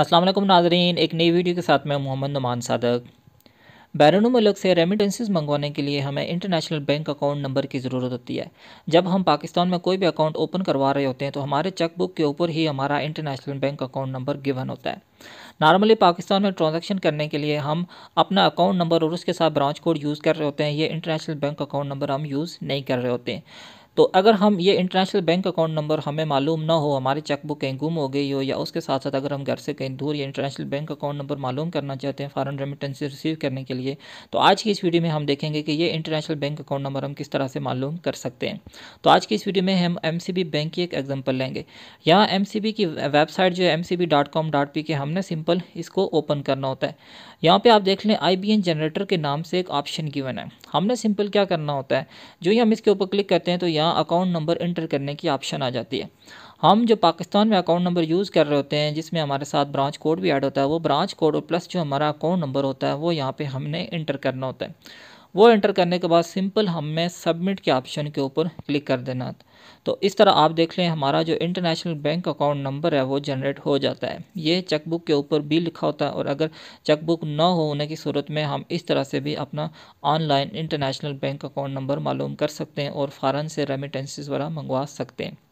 असलम नाजरीन एक नई वीडियो के साथ मैं मोहम्मद नुमान सादक बैरून मुल्क से रेमिटेंसेस मंगवाने के लिए हमें इंटरनेशनल बैंक अकाउंट नंबर की ज़रूरत होती है जब हम पाकिस्तान में कोई भी अकाउंट ओपन करवा रहे होते हैं तो हमारे चेकबुक के ऊपर ही हमारा international bank account number given होता है नॉर्मली पाकिस्तान में ट्रांजैक्शन करने के लिए हम अपना अकाउंट नंबर और उसके साथ ब्रांच कोड यूज़ कर रहे होते हैं ये इंटरनेशनल बैंक अकाउंट नंबर हम यूज़ नहीं कर रहे होते हैं तो अगर हम ये इंटरनेशनल बैंक अकाउंट नंबर हमें मालूम ना हो हमारी चेकबुक कहीं गुम हो गई हो या उसके साथ साथ अगर हम घर से कहीं दूर या इंटरनेशनल बैंक अकाउंट नंबर मालूम करना चाहते हैं फ़ॉरन रेमिटेंस रिसीव करने के लिए तो आज की इस वीडियो में हम देखेंगे कि ये इंटरनेशनल बैंक अकाउंट नंबर हम किस तरह से मालूम कर सकते हैं तो आज की इस वीडियो में हम एम बैंक की एक एग्जाम्पल लेंगे यहाँ एम की वेबसाइट जो है एम हमने सिंपल इसको ओपन करना होता है यहाँ पर आप देख लें आई जनरेटर के नाम से एक ऑप्शन गिवन है हमने सिंपल क्या करना होता है जो ही हम इसके ऊपर क्लिक करते हैं तो यहाँ यहाँ अकाउंट नंबर इंटर करने की ऑप्शन आ जाती है हम जो पाकिस्तान में अकाउंट नंबर यूज़ कर रहे होते हैं जिसमें हमारे साथ ब्रांच कोड भी ऐड होता है वो ब्रांच कोड और प्लस जो हमारा अकाउंट नंबर होता है वो यहाँ पे हमने इंटर करना होता है वो एंटर करने के बाद सिंपल हमें सबमिट के ऑप्शन के ऊपर क्लिक कर देना तो इस तरह आप देख लें हमारा जो इंटरनेशनल बैंक अकाउंट नंबर है वो जनरेट हो जाता है ये चेकबुक के ऊपर भी लिखा होता है और अगर चेकबुक ना होने की सूरत में हम इस तरह से भी अपना online international bank account number मालूम कर सकते हैं और फ़ारन से रेमिटेंसेस वगैरह मंगवा सकते हैं